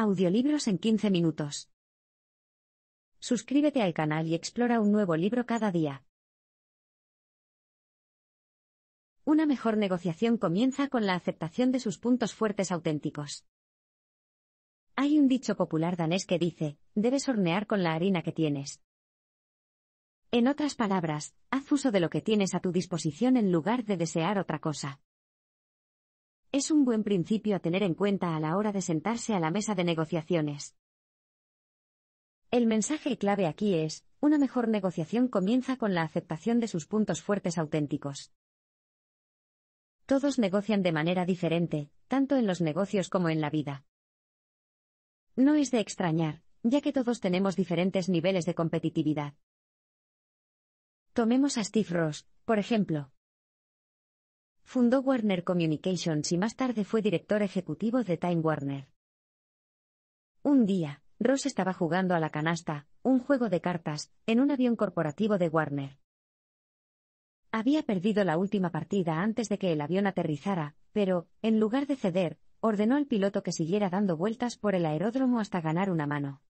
Audiolibros en 15 minutos. Suscríbete al canal y explora un nuevo libro cada día. Una mejor negociación comienza con la aceptación de sus puntos fuertes auténticos. Hay un dicho popular danés que dice, debes hornear con la harina que tienes. En otras palabras, haz uso de lo que tienes a tu disposición en lugar de desear otra cosa. Es un buen principio a tener en cuenta a la hora de sentarse a la mesa de negociaciones. El mensaje clave aquí es, una mejor negociación comienza con la aceptación de sus puntos fuertes auténticos. Todos negocian de manera diferente, tanto en los negocios como en la vida. No es de extrañar, ya que todos tenemos diferentes niveles de competitividad. Tomemos a Steve Ross, por ejemplo. Fundó Warner Communications y más tarde fue director ejecutivo de Time Warner. Un día, Ross estaba jugando a la canasta, un juego de cartas, en un avión corporativo de Warner. Había perdido la última partida antes de que el avión aterrizara, pero, en lugar de ceder, ordenó al piloto que siguiera dando vueltas por el aeródromo hasta ganar una mano.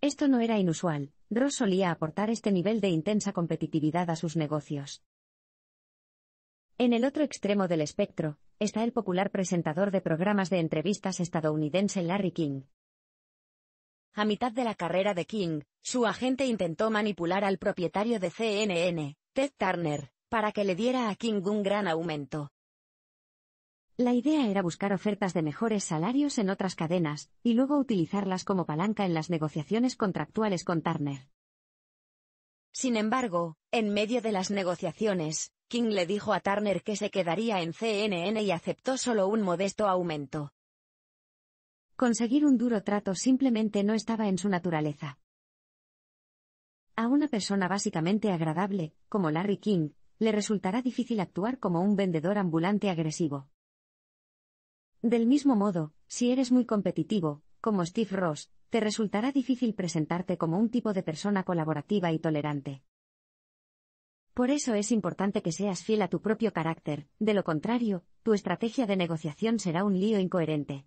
Esto no era inusual, Ross solía aportar este nivel de intensa competitividad a sus negocios. En el otro extremo del espectro, está el popular presentador de programas de entrevistas estadounidense Larry King. A mitad de la carrera de King, su agente intentó manipular al propietario de CNN, Ted Turner, para que le diera a King un gran aumento. La idea era buscar ofertas de mejores salarios en otras cadenas, y luego utilizarlas como palanca en las negociaciones contractuales con Turner. Sin embargo, en medio de las negociaciones, King le dijo a Turner que se quedaría en CNN y aceptó solo un modesto aumento. Conseguir un duro trato simplemente no estaba en su naturaleza. A una persona básicamente agradable, como Larry King, le resultará difícil actuar como un vendedor ambulante agresivo. Del mismo modo, si eres muy competitivo, como Steve Ross, te resultará difícil presentarte como un tipo de persona colaborativa y tolerante. Por eso es importante que seas fiel a tu propio carácter, de lo contrario, tu estrategia de negociación será un lío incoherente.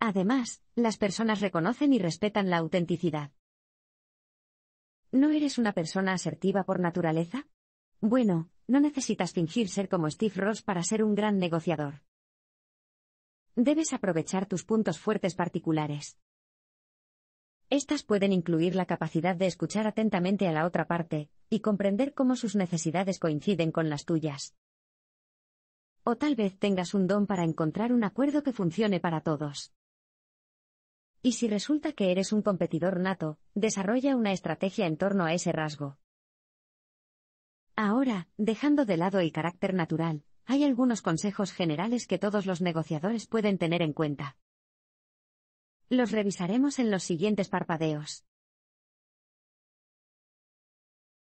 Además, las personas reconocen y respetan la autenticidad. ¿No eres una persona asertiva por naturaleza? Bueno, no necesitas fingir ser como Steve Ross para ser un gran negociador. Debes aprovechar tus puntos fuertes particulares. Estas pueden incluir la capacidad de escuchar atentamente a la otra parte, y comprender cómo sus necesidades coinciden con las tuyas. O tal vez tengas un don para encontrar un acuerdo que funcione para todos. Y si resulta que eres un competidor nato, desarrolla una estrategia en torno a ese rasgo. Ahora, dejando de lado el carácter natural, hay algunos consejos generales que todos los negociadores pueden tener en cuenta. Los revisaremos en los siguientes parpadeos.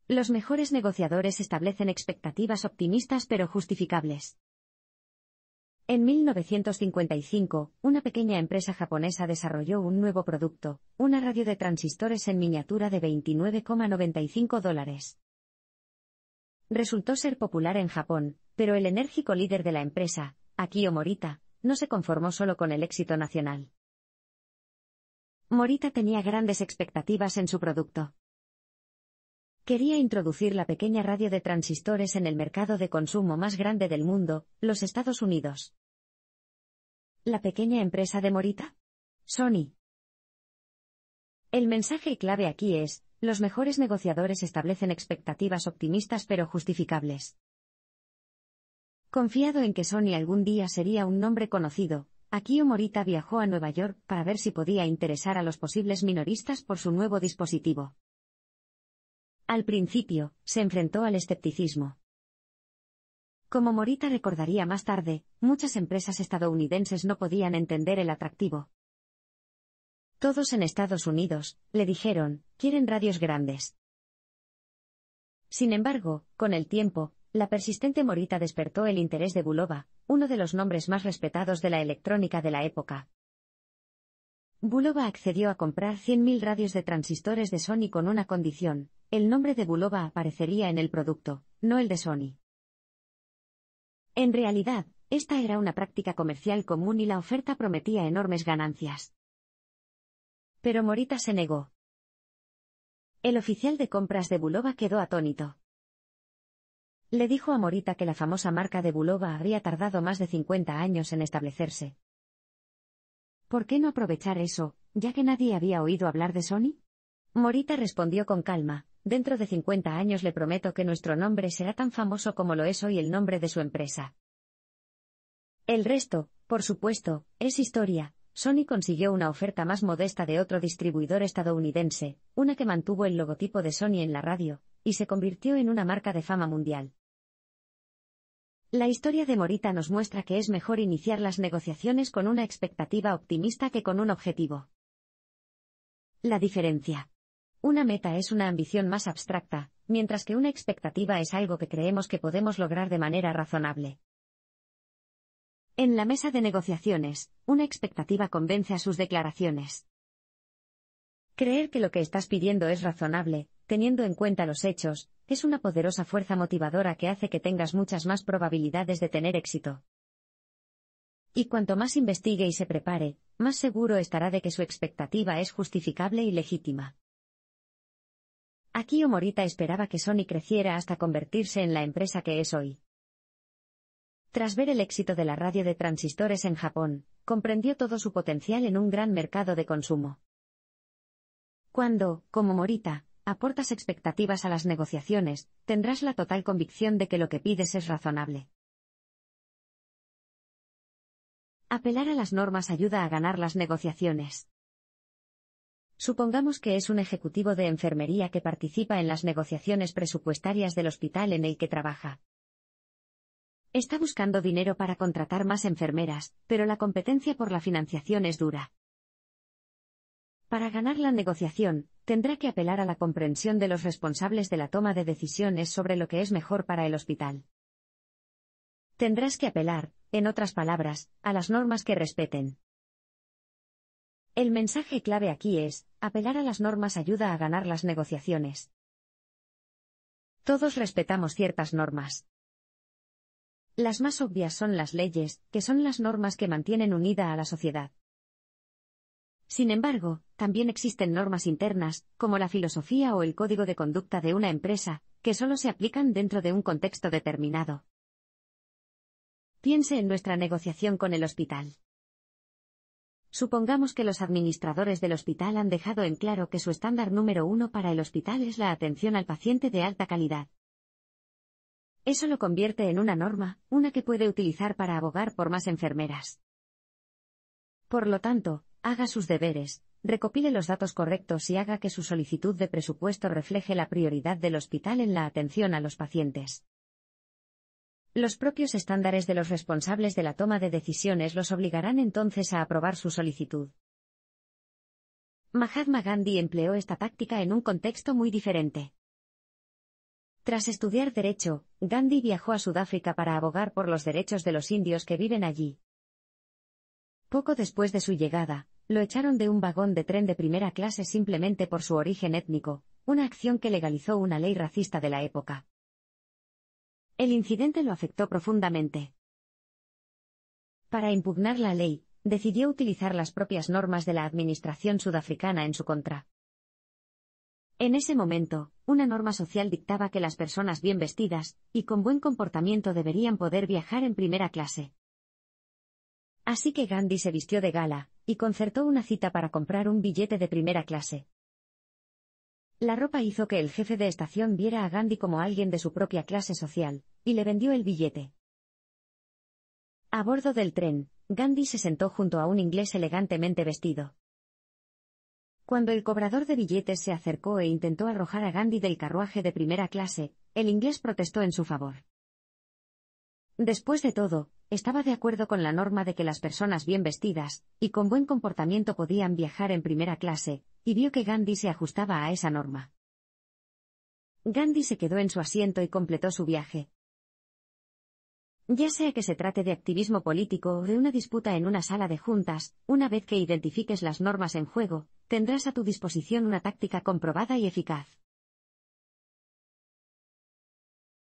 Los mejores negociadores establecen expectativas optimistas pero justificables. En 1955, una pequeña empresa japonesa desarrolló un nuevo producto, una radio de transistores en miniatura de 29,95 dólares. Resultó ser popular en Japón, pero el enérgico líder de la empresa, Akio Morita, no se conformó solo con el éxito nacional. Morita tenía grandes expectativas en su producto. Quería introducir la pequeña radio de transistores en el mercado de consumo más grande del mundo, los Estados Unidos. La pequeña empresa de Morita. Sony. El mensaje clave aquí es, los mejores negociadores establecen expectativas optimistas pero justificables. Confiado en que Sony algún día sería un nombre conocido, Akio Morita viajó a Nueva York para ver si podía interesar a los posibles minoristas por su nuevo dispositivo. Al principio, se enfrentó al escepticismo. Como Morita recordaría más tarde, muchas empresas estadounidenses no podían entender el atractivo. Todos en Estados Unidos, le dijeron, quieren radios grandes. Sin embargo, con el tiempo, la persistente Morita despertó el interés de Bulova, uno de los nombres más respetados de la electrónica de la época. Bulova accedió a comprar 100.000 radios de transistores de Sony con una condición, el nombre de Bulova aparecería en el producto, no el de Sony. En realidad, esta era una práctica comercial común y la oferta prometía enormes ganancias. Pero Morita se negó. El oficial de compras de Bulova quedó atónito. Le dijo a Morita que la famosa marca de Bulova habría tardado más de 50 años en establecerse. ¿Por qué no aprovechar eso, ya que nadie había oído hablar de Sony? Morita respondió con calma, dentro de 50 años le prometo que nuestro nombre será tan famoso como lo es hoy el nombre de su empresa. El resto, por supuesto, es historia. Sony consiguió una oferta más modesta de otro distribuidor estadounidense, una que mantuvo el logotipo de Sony en la radio, y se convirtió en una marca de fama mundial. La historia de Morita nos muestra que es mejor iniciar las negociaciones con una expectativa optimista que con un objetivo. La diferencia. Una meta es una ambición más abstracta, mientras que una expectativa es algo que creemos que podemos lograr de manera razonable. En la mesa de negociaciones, una expectativa convence a sus declaraciones. Creer que lo que estás pidiendo es razonable, teniendo en cuenta los hechos, es una poderosa fuerza motivadora que hace que tengas muchas más probabilidades de tener éxito. Y cuanto más investigue y se prepare, más seguro estará de que su expectativa es justificable y legítima. Aquí Morita esperaba que Sony creciera hasta convertirse en la empresa que es hoy. Tras ver el éxito de la radio de transistores en Japón, comprendió todo su potencial en un gran mercado de consumo. Cuando, como Morita, aportas expectativas a las negociaciones, tendrás la total convicción de que lo que pides es razonable. Apelar a las normas ayuda a ganar las negociaciones. Supongamos que es un ejecutivo de enfermería que participa en las negociaciones presupuestarias del hospital en el que trabaja. Está buscando dinero para contratar más enfermeras, pero la competencia por la financiación es dura. Para ganar la negociación, tendrá que apelar a la comprensión de los responsables de la toma de decisiones sobre lo que es mejor para el hospital. Tendrás que apelar, en otras palabras, a las normas que respeten. El mensaje clave aquí es, apelar a las normas ayuda a ganar las negociaciones. Todos respetamos ciertas normas. Las más obvias son las leyes, que son las normas que mantienen unida a la sociedad. Sin embargo, también existen normas internas, como la filosofía o el código de conducta de una empresa, que solo se aplican dentro de un contexto determinado. Piense en nuestra negociación con el hospital. Supongamos que los administradores del hospital han dejado en claro que su estándar número uno para el hospital es la atención al paciente de alta calidad. Eso lo convierte en una norma, una que puede utilizar para abogar por más enfermeras. Por lo tanto, haga sus deberes, recopile los datos correctos y haga que su solicitud de presupuesto refleje la prioridad del hospital en la atención a los pacientes. Los propios estándares de los responsables de la toma de decisiones los obligarán entonces a aprobar su solicitud. Mahatma Gandhi empleó esta táctica en un contexto muy diferente. Tras estudiar derecho, Gandhi viajó a Sudáfrica para abogar por los derechos de los indios que viven allí. Poco después de su llegada, lo echaron de un vagón de tren de primera clase simplemente por su origen étnico, una acción que legalizó una ley racista de la época. El incidente lo afectó profundamente. Para impugnar la ley, decidió utilizar las propias normas de la administración sudafricana en su contra. En ese momento, una norma social dictaba que las personas bien vestidas y con buen comportamiento deberían poder viajar en primera clase. Así que Gandhi se vistió de gala, y concertó una cita para comprar un billete de primera clase. La ropa hizo que el jefe de estación viera a Gandhi como alguien de su propia clase social, y le vendió el billete. A bordo del tren, Gandhi se sentó junto a un inglés elegantemente vestido. Cuando el cobrador de billetes se acercó e intentó arrojar a Gandhi del carruaje de primera clase, el inglés protestó en su favor. Después de todo, estaba de acuerdo con la norma de que las personas bien vestidas y con buen comportamiento podían viajar en primera clase, y vio que Gandhi se ajustaba a esa norma. Gandhi se quedó en su asiento y completó su viaje. Ya sea que se trate de activismo político o de una disputa en una sala de juntas, una vez que identifiques las normas en juego, tendrás a tu disposición una táctica comprobada y eficaz.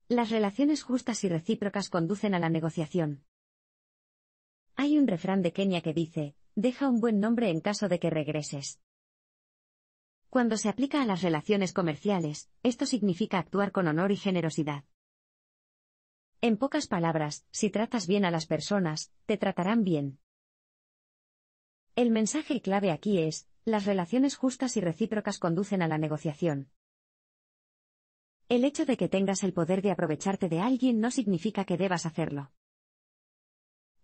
Las relaciones justas y recíprocas conducen a la negociación. Hay un refrán de Kenia que dice, deja un buen nombre en caso de que regreses. Cuando se aplica a las relaciones comerciales, esto significa actuar con honor y generosidad. En pocas palabras, si tratas bien a las personas, te tratarán bien. El mensaje clave aquí es, las relaciones justas y recíprocas conducen a la negociación. El hecho de que tengas el poder de aprovecharte de alguien no significa que debas hacerlo.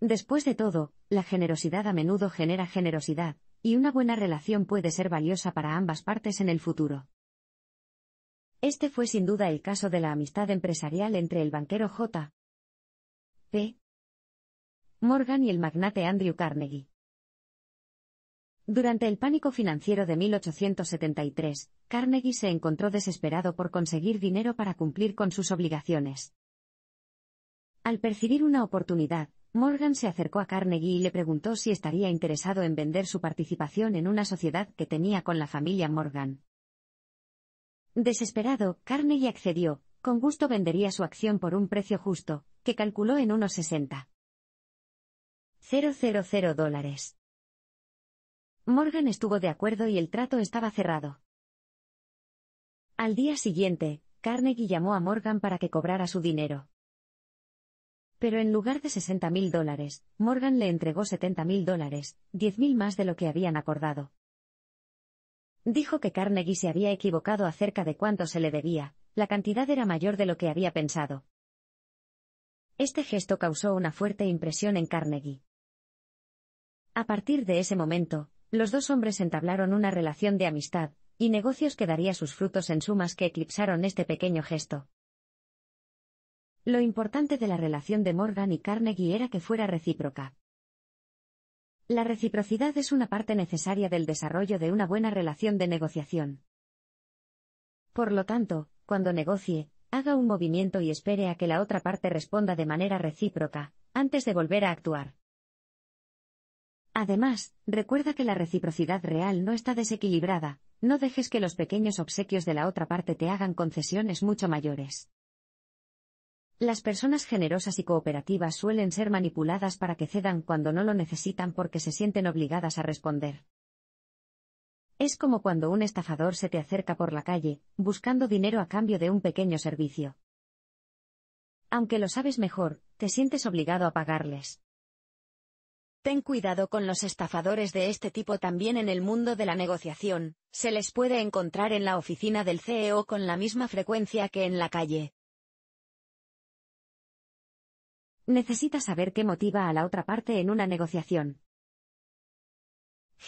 Después de todo, la generosidad a menudo genera generosidad, y una buena relación puede ser valiosa para ambas partes en el futuro. Este fue sin duda el caso de la amistad empresarial entre el banquero J. P. Morgan y el magnate Andrew Carnegie. Durante el pánico financiero de 1873, Carnegie se encontró desesperado por conseguir dinero para cumplir con sus obligaciones. Al percibir una oportunidad, Morgan se acercó a Carnegie y le preguntó si estaría interesado en vender su participación en una sociedad que tenía con la familia Morgan. Desesperado, Carnegie accedió, con gusto vendería su acción por un precio justo, que calculó en unos 60.000 dólares. Morgan estuvo de acuerdo y el trato estaba cerrado. Al día siguiente, Carnegie llamó a Morgan para que cobrara su dinero. Pero en lugar de 60 mil dólares, Morgan le entregó 70 mil dólares, 10 mil más de lo que habían acordado. Dijo que Carnegie se había equivocado acerca de cuánto se le debía, la cantidad era mayor de lo que había pensado. Este gesto causó una fuerte impresión en Carnegie. A partir de ese momento, los dos hombres entablaron una relación de amistad, y negocios que daría sus frutos en sumas que eclipsaron este pequeño gesto. Lo importante de la relación de Morgan y Carnegie era que fuera recíproca. La reciprocidad es una parte necesaria del desarrollo de una buena relación de negociación. Por lo tanto, cuando negocie, haga un movimiento y espere a que la otra parte responda de manera recíproca, antes de volver a actuar. Además, recuerda que la reciprocidad real no está desequilibrada, no dejes que los pequeños obsequios de la otra parte te hagan concesiones mucho mayores. Las personas generosas y cooperativas suelen ser manipuladas para que cedan cuando no lo necesitan porque se sienten obligadas a responder. Es como cuando un estafador se te acerca por la calle, buscando dinero a cambio de un pequeño servicio. Aunque lo sabes mejor, te sientes obligado a pagarles. Ten cuidado con los estafadores de este tipo también en el mundo de la negociación, se les puede encontrar en la oficina del CEO con la misma frecuencia que en la calle. Necesita saber qué motiva a la otra parte en una negociación.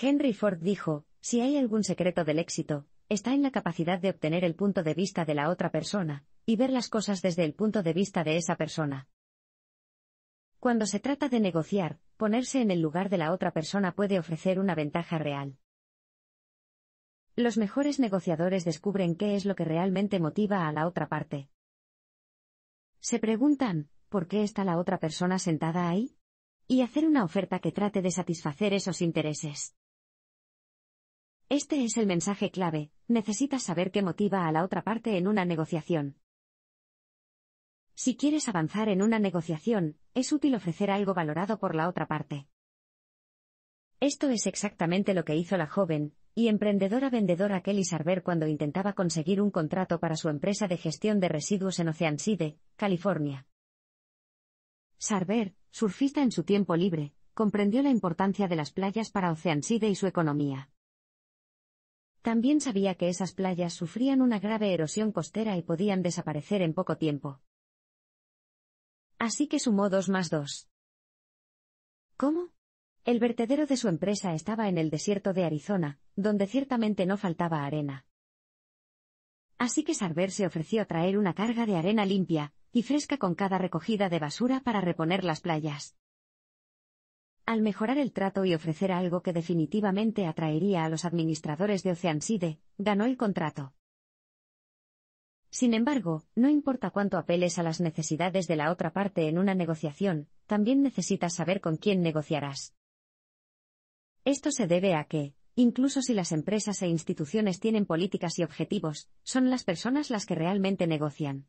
Henry Ford dijo, si hay algún secreto del éxito, está en la capacidad de obtener el punto de vista de la otra persona, y ver las cosas desde el punto de vista de esa persona. Cuando se trata de negociar, ponerse en el lugar de la otra persona puede ofrecer una ventaja real. Los mejores negociadores descubren qué es lo que realmente motiva a la otra parte. Se preguntan, ¿por qué está la otra persona sentada ahí? Y hacer una oferta que trate de satisfacer esos intereses. Este es el mensaje clave, necesitas saber qué motiva a la otra parte en una negociación. Si quieres avanzar en una negociación, es útil ofrecer algo valorado por la otra parte. Esto es exactamente lo que hizo la joven y emprendedora vendedora Kelly Sarver cuando intentaba conseguir un contrato para su empresa de gestión de residuos en Oceanside, California. Sarver, surfista en su tiempo libre, comprendió la importancia de las playas para Oceanside y su economía. También sabía que esas playas sufrían una grave erosión costera y podían desaparecer en poco tiempo. Así que sumó 2 más 2. ¿Cómo? El vertedero de su empresa estaba en el desierto de Arizona, donde ciertamente no faltaba arena. Así que Sarver se ofreció a traer una carga de arena limpia y fresca con cada recogida de basura para reponer las playas. Al mejorar el trato y ofrecer algo que definitivamente atraería a los administradores de Oceanside, ganó el contrato. Sin embargo, no importa cuánto apeles a las necesidades de la otra parte en una negociación, también necesitas saber con quién negociarás. Esto se debe a que, incluso si las empresas e instituciones tienen políticas y objetivos, son las personas las que realmente negocian.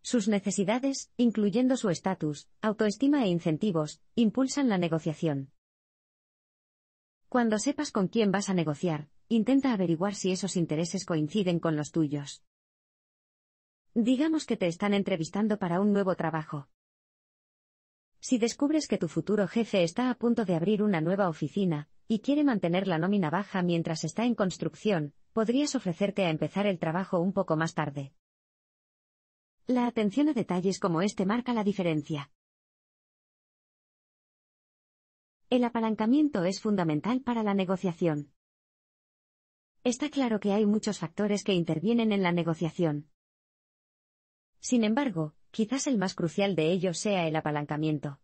Sus necesidades, incluyendo su estatus, autoestima e incentivos, impulsan la negociación. Cuando sepas con quién vas a negociar, intenta averiguar si esos intereses coinciden con los tuyos. Digamos que te están entrevistando para un nuevo trabajo. Si descubres que tu futuro jefe está a punto de abrir una nueva oficina, y quiere mantener la nómina baja mientras está en construcción, podrías ofrecerte a empezar el trabajo un poco más tarde. La atención a detalles como este marca la diferencia. El apalancamiento es fundamental para la negociación. Está claro que hay muchos factores que intervienen en la negociación. Sin embargo, quizás el más crucial de ellos sea el apalancamiento.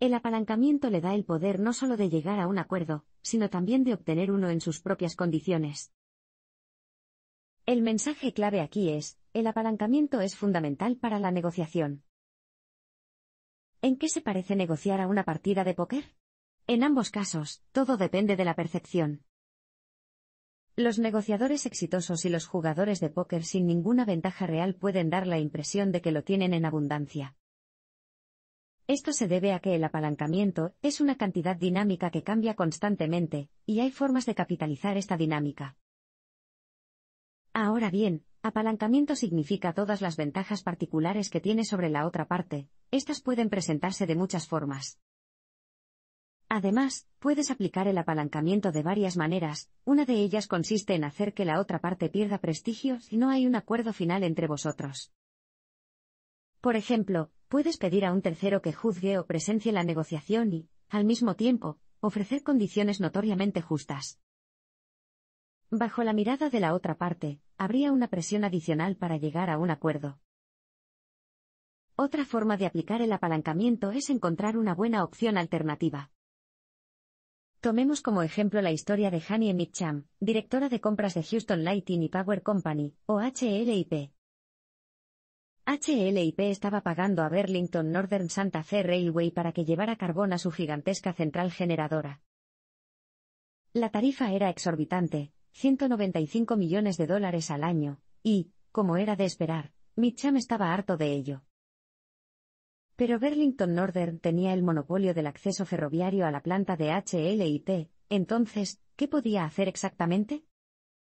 El apalancamiento le da el poder no solo de llegar a un acuerdo, sino también de obtener uno en sus propias condiciones. El mensaje clave aquí es, el apalancamiento es fundamental para la negociación. ¿En qué se parece negociar a una partida de póker? En ambos casos, todo depende de la percepción. Los negociadores exitosos y los jugadores de póker sin ninguna ventaja real pueden dar la impresión de que lo tienen en abundancia. Esto se debe a que el apalancamiento es una cantidad dinámica que cambia constantemente, y hay formas de capitalizar esta dinámica. Ahora bien, apalancamiento significa todas las ventajas particulares que tiene sobre la otra parte, estas pueden presentarse de muchas formas. Además, puedes aplicar el apalancamiento de varias maneras, una de ellas consiste en hacer que la otra parte pierda prestigio si no hay un acuerdo final entre vosotros. Por ejemplo, puedes pedir a un tercero que juzgue o presencie la negociación y, al mismo tiempo, ofrecer condiciones notoriamente justas. Bajo la mirada de la otra parte, habría una presión adicional para llegar a un acuerdo. Otra forma de aplicar el apalancamiento es encontrar una buena opción alternativa. Tomemos como ejemplo la historia de Hani Mitcham, directora de compras de Houston Lighting y Power Company, o HLIP. HLIP estaba pagando a Burlington Northern Santa Fe Railway para que llevara carbón a su gigantesca central generadora. La tarifa era exorbitante, 195 millones de dólares al año, y, como era de esperar, Mitcham estaba harto de ello. Pero Burlington Northern tenía el monopolio del acceso ferroviario a la planta de HLIT, entonces, ¿qué podía hacer exactamente?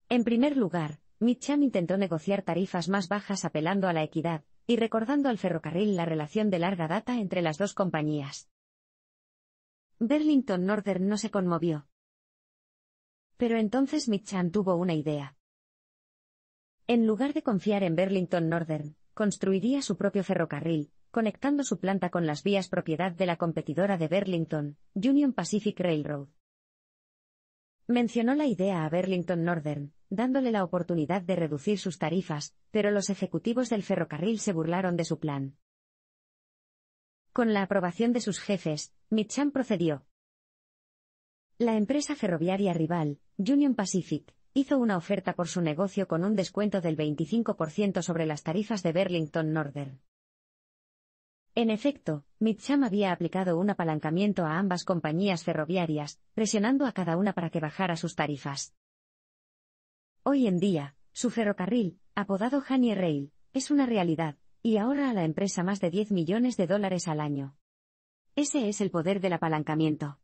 En primer lugar, Mitcham intentó negociar tarifas más bajas apelando a la equidad, y recordando al ferrocarril la relación de larga data entre las dos compañías. Burlington Northern no se conmovió. Pero entonces Mitcham tuvo una idea. En lugar de confiar en Burlington Northern, construiría su propio ferrocarril, conectando su planta con las vías propiedad de la competidora de Burlington, Union Pacific Railroad. Mencionó la idea a Burlington Northern, dándole la oportunidad de reducir sus tarifas, pero los ejecutivos del ferrocarril se burlaron de su plan. Con la aprobación de sus jefes, Mitcham procedió. La empresa ferroviaria rival, Union Pacific, hizo una oferta por su negocio con un descuento del 25% sobre las tarifas de Burlington Northern. En efecto, Mitcham había aplicado un apalancamiento a ambas compañías ferroviarias, presionando a cada una para que bajara sus tarifas. Hoy en día, su ferrocarril, apodado Honey Rail, es una realidad, y ahorra a la empresa más de 10 millones de dólares al año. Ese es el poder del apalancamiento.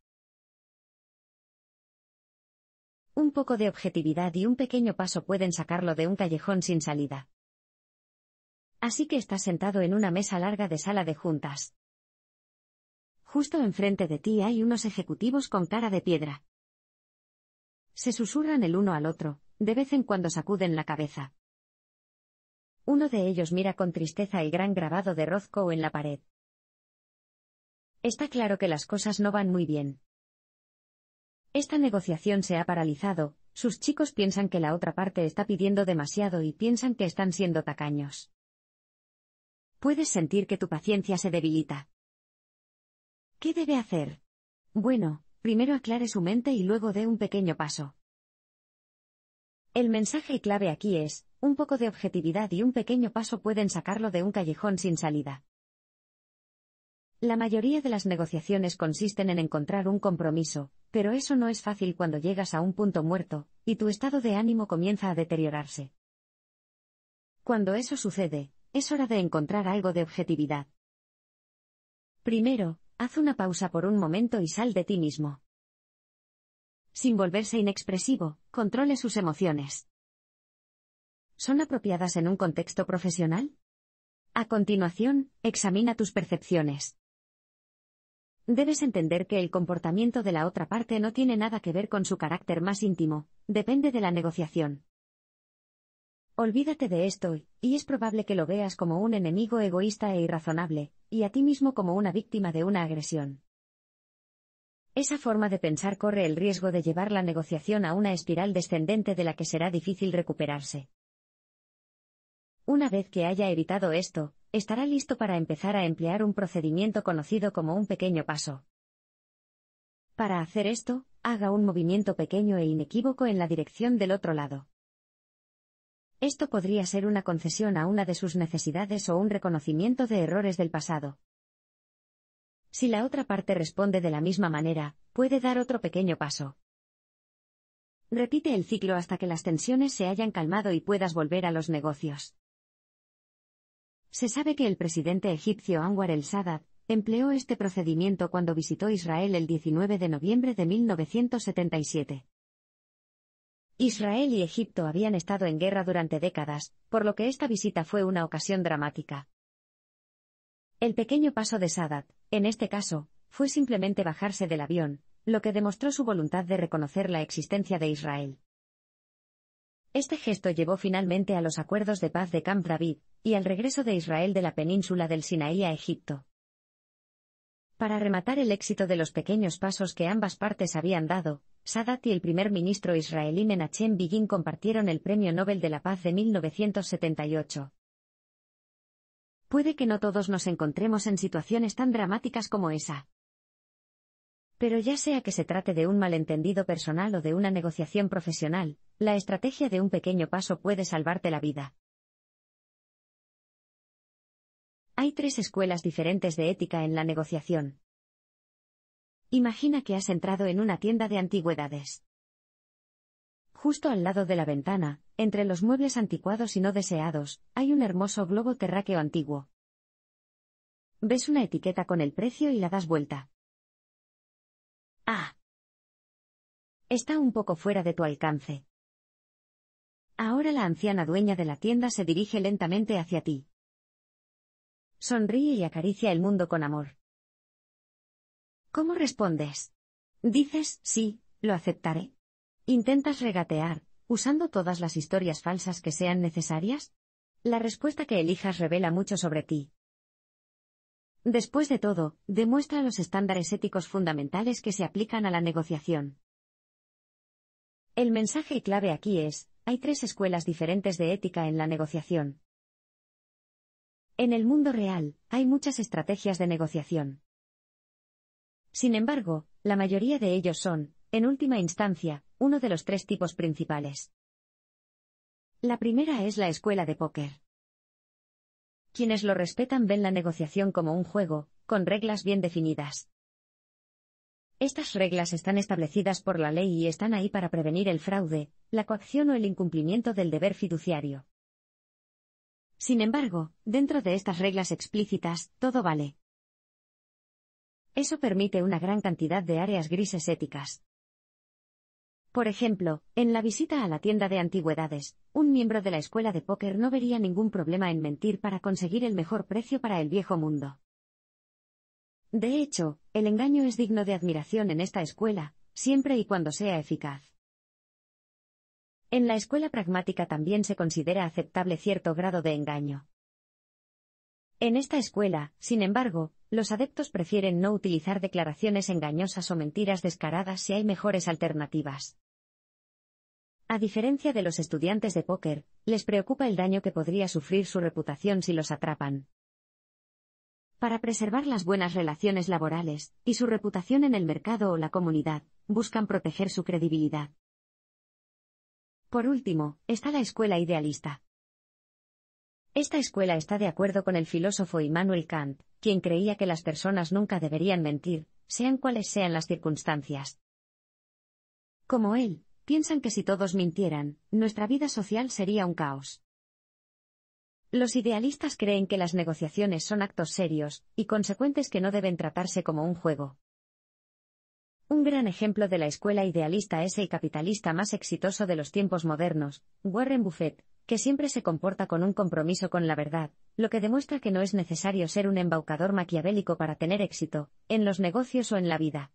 Un poco de objetividad y un pequeño paso pueden sacarlo de un callejón sin salida así que estás sentado en una mesa larga de sala de juntas. Justo enfrente de ti hay unos ejecutivos con cara de piedra. Se susurran el uno al otro, de vez en cuando sacuden la cabeza. Uno de ellos mira con tristeza el gran grabado de Rozco en la pared. Está claro que las cosas no van muy bien. Esta negociación se ha paralizado, sus chicos piensan que la otra parte está pidiendo demasiado y piensan que están siendo tacaños. Puedes sentir que tu paciencia se debilita. ¿Qué debe hacer? Bueno, primero aclare su mente y luego dé un pequeño paso. El mensaje clave aquí es, un poco de objetividad y un pequeño paso pueden sacarlo de un callejón sin salida. La mayoría de las negociaciones consisten en encontrar un compromiso, pero eso no es fácil cuando llegas a un punto muerto, y tu estado de ánimo comienza a deteriorarse. Cuando eso sucede, es hora de encontrar algo de objetividad. Primero, haz una pausa por un momento y sal de ti mismo. Sin volverse inexpresivo, controle sus emociones. ¿Son apropiadas en un contexto profesional? A continuación, examina tus percepciones. Debes entender que el comportamiento de la otra parte no tiene nada que ver con su carácter más íntimo, depende de la negociación. Olvídate de esto, y es probable que lo veas como un enemigo egoísta e irrazonable, y a ti mismo como una víctima de una agresión. Esa forma de pensar corre el riesgo de llevar la negociación a una espiral descendente de la que será difícil recuperarse. Una vez que haya evitado esto, estará listo para empezar a emplear un procedimiento conocido como un pequeño paso. Para hacer esto, haga un movimiento pequeño e inequívoco en la dirección del otro lado. Esto podría ser una concesión a una de sus necesidades o un reconocimiento de errores del pasado. Si la otra parte responde de la misma manera, puede dar otro pequeño paso. Repite el ciclo hasta que las tensiones se hayan calmado y puedas volver a los negocios. Se sabe que el presidente egipcio Anwar el Sadat empleó este procedimiento cuando visitó Israel el 19 de noviembre de 1977. Israel y Egipto habían estado en guerra durante décadas, por lo que esta visita fue una ocasión dramática. El pequeño paso de Sadat, en este caso, fue simplemente bajarse del avión, lo que demostró su voluntad de reconocer la existencia de Israel. Este gesto llevó finalmente a los acuerdos de paz de Camp David, y al regreso de Israel de la península del Sinaí a Egipto. Para rematar el éxito de los pequeños pasos que ambas partes habían dado, Sadat y el primer ministro israelí Menachem Begin compartieron el Premio Nobel de la Paz de 1978. Puede que no todos nos encontremos en situaciones tan dramáticas como esa. Pero ya sea que se trate de un malentendido personal o de una negociación profesional, la estrategia de un pequeño paso puede salvarte la vida. Hay tres escuelas diferentes de ética en la negociación. Imagina que has entrado en una tienda de antigüedades. Justo al lado de la ventana, entre los muebles anticuados y no deseados, hay un hermoso globo terráqueo antiguo. Ves una etiqueta con el precio y la das vuelta. Ah. Está un poco fuera de tu alcance. Ahora la anciana dueña de la tienda se dirige lentamente hacia ti sonríe y acaricia el mundo con amor. ¿Cómo respondes? Dices, sí, lo aceptaré. Intentas regatear, usando todas las historias falsas que sean necesarias. La respuesta que elijas revela mucho sobre ti. Después de todo, demuestra los estándares éticos fundamentales que se aplican a la negociación. El mensaje clave aquí es, hay tres escuelas diferentes de ética en la negociación. En el mundo real, hay muchas estrategias de negociación. Sin embargo, la mayoría de ellos son, en última instancia, uno de los tres tipos principales. La primera es la escuela de póker. Quienes lo respetan ven la negociación como un juego, con reglas bien definidas. Estas reglas están establecidas por la ley y están ahí para prevenir el fraude, la coacción o el incumplimiento del deber fiduciario. Sin embargo, dentro de estas reglas explícitas, todo vale. Eso permite una gran cantidad de áreas grises éticas. Por ejemplo, en la visita a la tienda de antigüedades, un miembro de la escuela de póker no vería ningún problema en mentir para conseguir el mejor precio para el viejo mundo. De hecho, el engaño es digno de admiración en esta escuela, siempre y cuando sea eficaz. En la escuela pragmática también se considera aceptable cierto grado de engaño. En esta escuela, sin embargo, los adeptos prefieren no utilizar declaraciones engañosas o mentiras descaradas si hay mejores alternativas. A diferencia de los estudiantes de póker, les preocupa el daño que podría sufrir su reputación si los atrapan. Para preservar las buenas relaciones laborales y su reputación en el mercado o la comunidad, buscan proteger su credibilidad. Por último, está la escuela idealista. Esta escuela está de acuerdo con el filósofo Immanuel Kant, quien creía que las personas nunca deberían mentir, sean cuales sean las circunstancias. Como él, piensan que si todos mintieran, nuestra vida social sería un caos. Los idealistas creen que las negociaciones son actos serios y consecuentes que no deben tratarse como un juego. Un gran ejemplo de la escuela idealista es el capitalista más exitoso de los tiempos modernos, Warren Buffett, que siempre se comporta con un compromiso con la verdad, lo que demuestra que no es necesario ser un embaucador maquiavélico para tener éxito, en los negocios o en la vida.